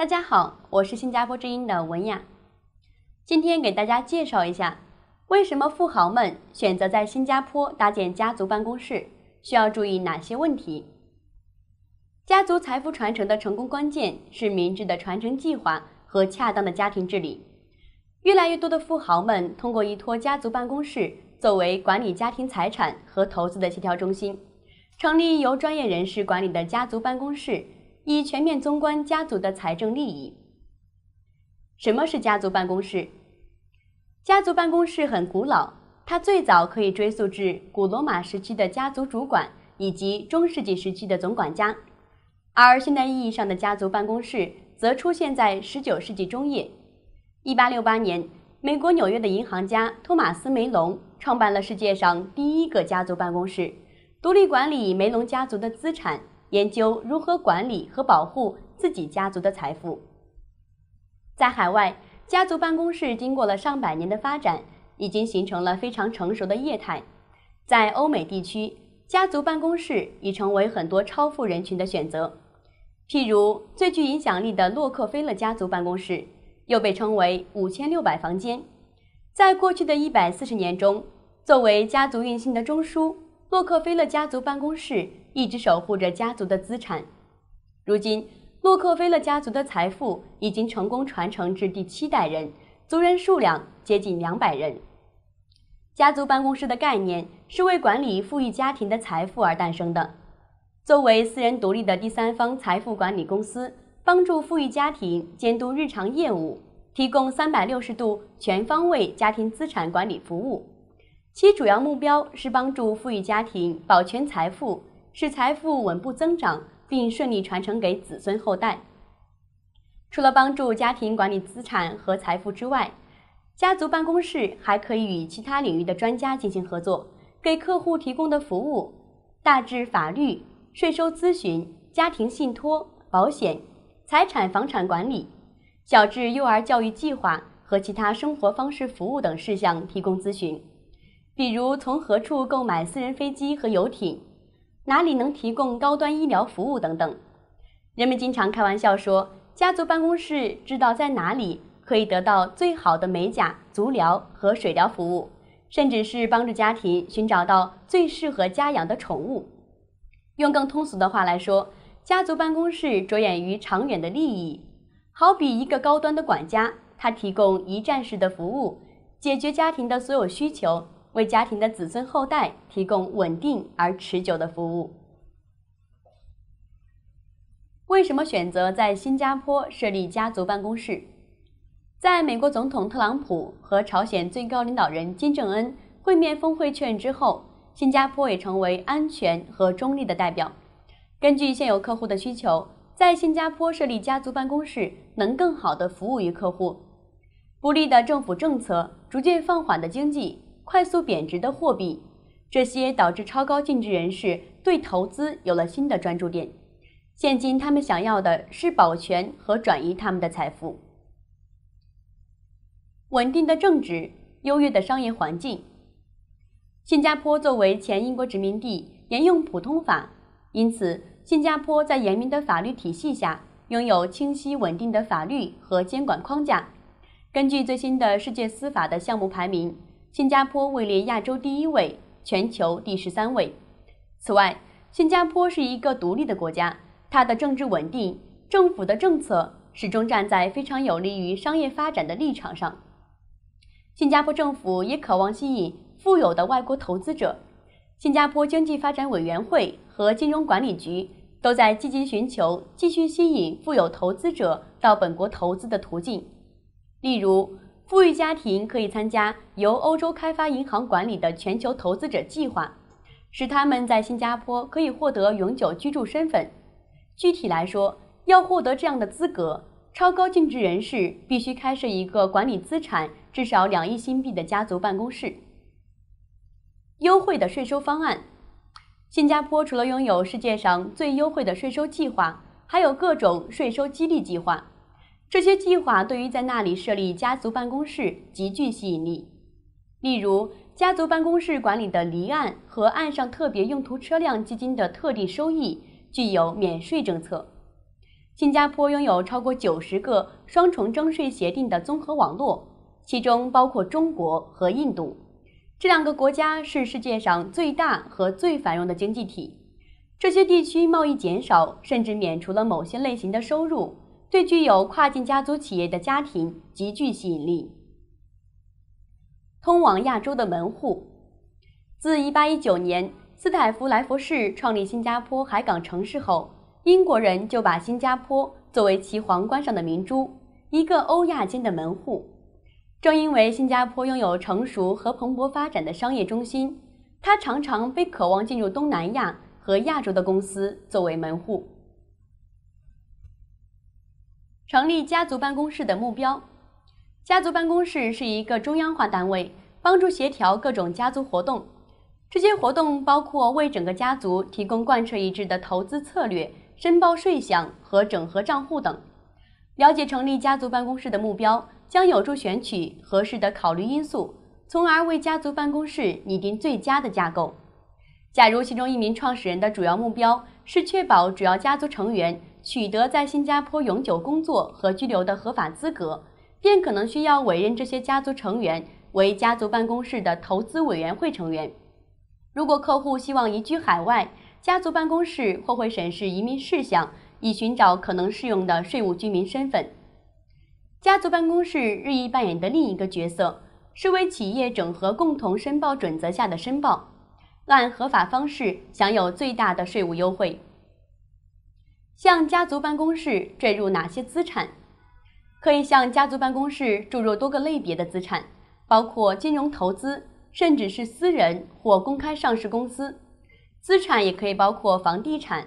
大家好，我是新加坡之音的文雅。今天给大家介绍一下，为什么富豪们选择在新加坡搭建家族办公室，需要注意哪些问题？家族财富传承的成功关键是明智的传承计划和恰当的家庭治理。越来越多的富豪们通过依托家族办公室作为管理家庭财产和投资的协调中心，成立由专业人士管理的家族办公室。以全面纵观家族的财政利益。什么是家族办公室？家族办公室很古老，它最早可以追溯至古罗马时期的家族主管以及中世纪时期的总管家。而现代意义上的家族办公室，则出现在十九世纪中叶。一八六八年，美国纽约的银行家托马斯·梅隆创办了世界上第一个家族办公室，独立管理梅隆家族的资产。研究如何管理和保护自己家族的财富。在海外，家族办公室经过了上百年的发展，已经形成了非常成熟的业态。在欧美地区，家族办公室已成为很多超富人群的选择。譬如最具影响力的洛克菲勒家族办公室，又被称为“五千六百房间”。在过去的一百四十年中，作为家族运行的中枢。洛克菲勒家族办公室一直守护着家族的资产，如今洛克菲勒家族的财富已经成功传承至第七代人，族人数量接近两百人。家族办公室的概念是为管理富裕家庭的财富而诞生的，作为私人独立的第三方财富管理公司，帮助富裕家庭监督日常业务，提供三百六十度全方位家庭资产管理服务。其主要目标是帮助富裕家庭保全财富，使财富稳步增长，并顺利传承给子孙后代。除了帮助家庭管理资产和财富之外，家族办公室还可以与其他领域的专家进行合作，给客户提供的服务大致法律、税收咨询、家庭信托、保险、财产、房产管理，小至幼儿教育计划和其他生活方式服务等事项提供咨询。比如从何处购买私人飞机和游艇，哪里能提供高端医疗服务等等。人们经常开玩笑说，家族办公室知道在哪里可以得到最好的美甲、足疗和水疗服务，甚至是帮助家庭寻找到最适合家养的宠物。用更通俗的话来说，家族办公室着眼于长远的利益，好比一个高端的管家，他提供一站式的服务，解决家庭的所有需求。为家庭的子孙后代提供稳定而持久的服务。为什么选择在新加坡设立家族办公室？在美国总统特朗普和朝鲜最高领导人金正恩会面峰会确认之后，新加坡也成为安全和中立的代表。根据现有客户的需求，在新加坡设立家族办公室能更好地服务于客户。不利的政府政策、逐渐放缓的经济。快速贬值的货币，这些导致超高净值人士对投资有了新的专注点。现今，他们想要的是保全和转移他们的财富。稳定的政治，优越的商业环境，新加坡作为前英国殖民地，沿用普通法，因此，新加坡在严明的法律体系下，拥有清晰稳定的法律和监管框架。根据最新的世界司法的项目排名。新加坡位列亚洲第一位，全球第十三位。此外，新加坡是一个独立的国家，它的政治稳定，政府的政策始终站在非常有利于商业发展的立场上。新加坡政府也渴望吸引富有的外国投资者。新加坡经济发展委员会和金融管理局都在积极寻求继续吸引富有投资者到本国投资的途径，例如。富裕家庭可以参加由欧洲开发银行管理的全球投资者计划，使他们在新加坡可以获得永久居住身份。具体来说，要获得这样的资格，超高净值人士必须开设一个管理资产至少两亿新币的家族办公室。优惠的税收方案，新加坡除了拥有世界上最优惠的税收计划，还有各种税收激励计划。这些计划对于在那里设立家族办公室极具吸引力。例如，家族办公室管理的离岸和岸上特别用途车辆基金的特定收益具有免税政策。新加坡拥有超过九十个双重征税协定的综合网络，其中包括中国和印度这两个国家是世界上最大和最繁荣的经济体。这些地区贸易减少，甚至免除了某些类型的收入。对具有跨境家族企业的家庭极具吸引力。通往亚洲的门户。自一八一九年，斯坦福莱佛士创立新加坡海港城市后，英国人就把新加坡作为其皇冠上的明珠，一个欧亚间的门户。正因为新加坡拥有成熟和蓬勃发展的商业中心，它常常被渴望进入东南亚和亚洲的公司作为门户。成立家族办公室的目标，家族办公室是一个中央化单位，帮助协调各种家族活动。这些活动包括为整个家族提供贯彻一致的投资策略、申报税项和整合账户等。了解成立家族办公室的目标，将有助选取合适的考虑因素，从而为家族办公室拟定最佳的架构。假如其中一名创始人的主要目标。是确保主要家族成员取得在新加坡永久工作和居留的合法资格，便可能需要委任这些家族成员为家族办公室的投资委员会成员。如果客户希望移居海外，家族办公室或会审视移民事项，以寻找可能适用的税务居民身份。家族办公室日益扮演的另一个角色是为企业整合共同申报准则下的申报。按合法方式享有最大的税务优惠。向家族办公室坠入哪些资产？可以向家族办公室注入多个类别的资产，包括金融投资，甚至是私人或公开上市公司。资产也可以包括房地产。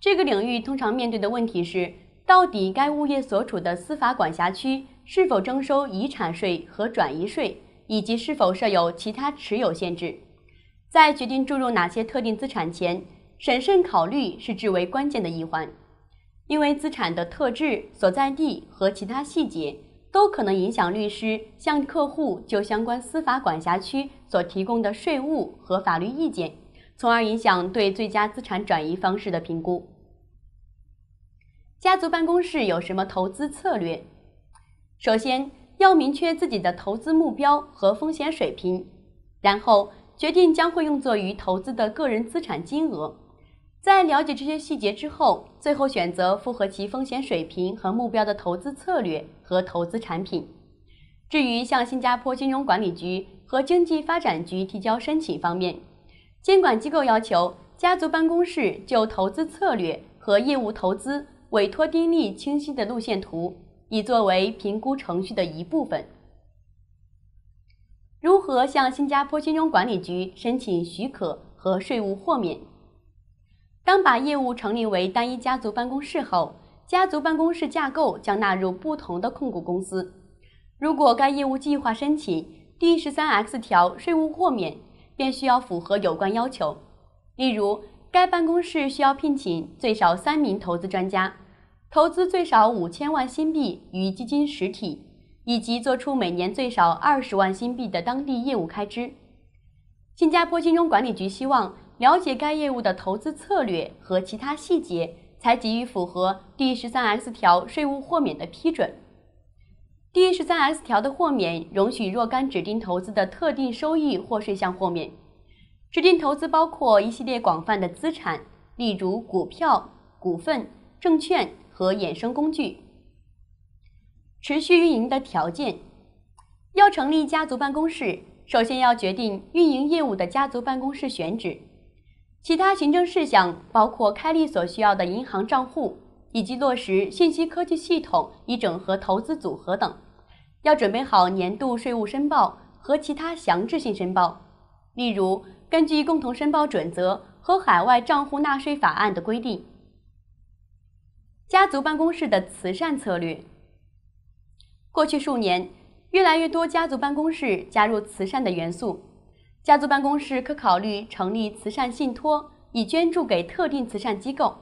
这个领域通常面对的问题是：到底该物业所处的司法管辖区是否征收遗产税和转移税，以及是否设有其他持有限制。在决定注入哪些特定资产前，审慎考虑是至为关键的一环，因为资产的特质、所在地和其他细节都可能影响律师向客户就相关司法管辖区所提供的税务和法律意见，从而影响对最佳资产转移方式的评估。家族办公室有什么投资策略？首先要明确自己的投资目标和风险水平，然后。决定将会用作于投资的个人资产金额，在了解这些细节之后，最后选择符合其风险水平和目标的投资策略和投资产品。至于向新加坡金融管理局和经济发展局提交申请方面，监管机构要求家族办公室就投资策略和业务投资委托订立清晰的路线图，以作为评估程序的一部分。如何向新加坡金融管理局申请许可和税务豁免？当把业务成立为单一家族办公室后，家族办公室架构将纳入不同的控股公司。如果该业务计划申请第十三 X 条税务豁免，便需要符合有关要求。例如，该办公室需要聘请最少三名投资专家，投资最少五千万新币于基金实体。以及做出每年最少二十万新币的当地业务开支。新加坡金融管理局希望了解该业务的投资策略和其他细节，才给予符合第十三 S 条税务豁免的批准。第十三 S 条的豁免容许若干指定投资的特定收益或税项豁免。指定投资包括一系列广泛的资产，例如股票、股份、证券和衍生工具。持续运营的条件，要成立家族办公室，首先要决定运营业务的家族办公室选址。其他行政事项包括开立所需要的银行账户，以及落实信息科技系统以整合投资组合等。要准备好年度税务申报和其他强制性申报，例如根据共同申报准则和海外账户纳税法案的规定。家族办公室的慈善策略。过去数年，越来越多家族办公室加入慈善的元素。家族办公室可考虑成立慈善信托，以捐助给特定慈善机构。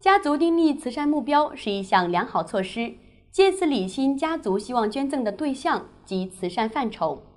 家族订立慈善目标是一项良好措施，借此理清家族希望捐赠的对象及慈善范畴。